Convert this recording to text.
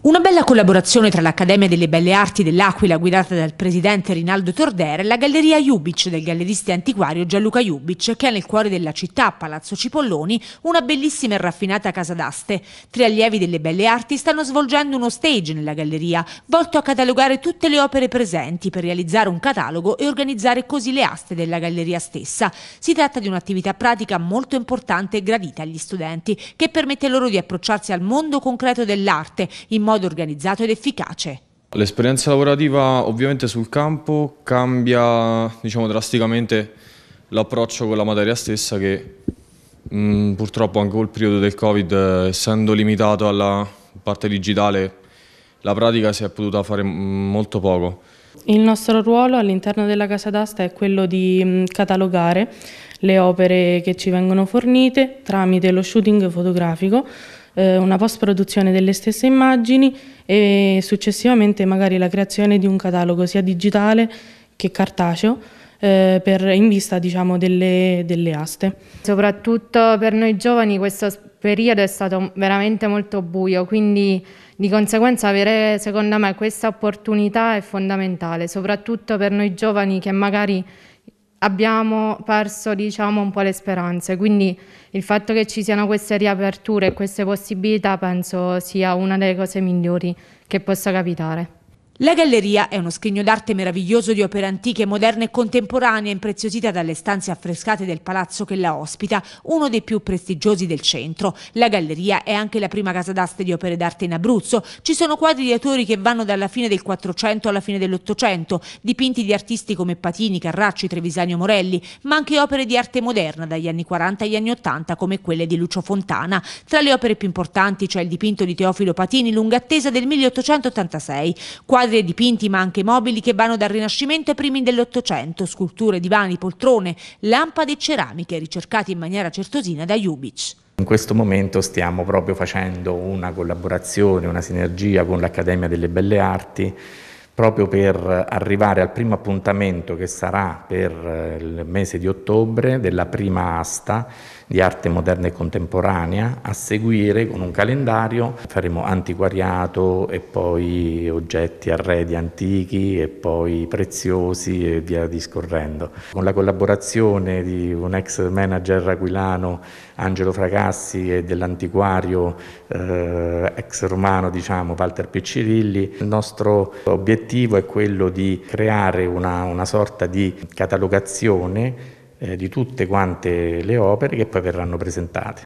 Una bella collaborazione tra l'Accademia delle Belle Arti dell'Aquila, guidata dal presidente Rinaldo Tordera, e la Galleria Jubic del gallerista antiquario Gianluca Jubic, che ha nel cuore della città, Palazzo Cipolloni, una bellissima e raffinata casa d'aste. Tre allievi delle Belle Arti stanno svolgendo uno stage nella galleria, volto a catalogare tutte le opere presenti per realizzare un catalogo e organizzare così le aste della galleria stessa. Si tratta di un'attività pratica molto importante e gradita agli studenti, che permette loro di approcciarsi al mondo concreto dell'arte, in modo organizzato ed efficace. L'esperienza lavorativa ovviamente sul campo cambia diciamo, drasticamente l'approccio con la materia stessa che mh, mm, purtroppo anche col periodo del Covid, eh, essendo limitato alla parte digitale, la pratica si è potuta fare mm, molto poco. Il nostro ruolo all'interno della casa d'asta è quello di mm, catalogare le opere che ci vengono fornite tramite lo shooting fotografico eh, una post-produzione delle stesse immagini e successivamente magari la creazione di un catalogo sia digitale che cartaceo eh, per, in vista diciamo, delle, delle aste. Soprattutto per noi giovani questo periodo è stato veramente molto buio, quindi di conseguenza avere secondo me questa opportunità è fondamentale, soprattutto per noi giovani che magari abbiamo perso diciamo, un po' le speranze, quindi il fatto che ci siano queste riaperture e queste possibilità penso sia una delle cose migliori che possa capitare. La galleria è uno scrigno d'arte meraviglioso di opere antiche, moderne e contemporanee, impreziosita dalle stanze affrescate del palazzo che la ospita, uno dei più prestigiosi del centro. La galleria è anche la prima casa d'aste di opere d'arte in Abruzzo. Ci sono quadri di autori che vanno dalla fine del 400 alla fine dell'Ottocento, dipinti di artisti come Patini, Carracci, Trevisanio Morelli, ma anche opere di arte moderna dagli anni 40 agli anni 80 come quelle di Lucio Fontana. Tra le opere più importanti c'è il dipinto di Teofilo Patini, lunga attesa del 1886, quadro Opere dipinti ma anche mobili che vanno dal Rinascimento ai primi dell'Ottocento, sculture, divani, poltrone, lampade e ceramiche ricercate in maniera certosina da Jubic. In questo momento stiamo proprio facendo una collaborazione, una sinergia con l'Accademia delle Belle Arti proprio per arrivare al primo appuntamento che sarà per eh, il mese di ottobre della prima asta di arte moderna e contemporanea, a seguire con un calendario faremo antiquariato e poi oggetti arredi antichi e poi preziosi e via discorrendo. Con la collaborazione di un ex manager aquilano Angelo Fracassi e dell'antiquario eh, ex romano diciamo Walter Piccirilli, il nostro obiettivo l'obiettivo è quello di creare una, una sorta di catalogazione eh, di tutte quante le opere che poi verranno presentate.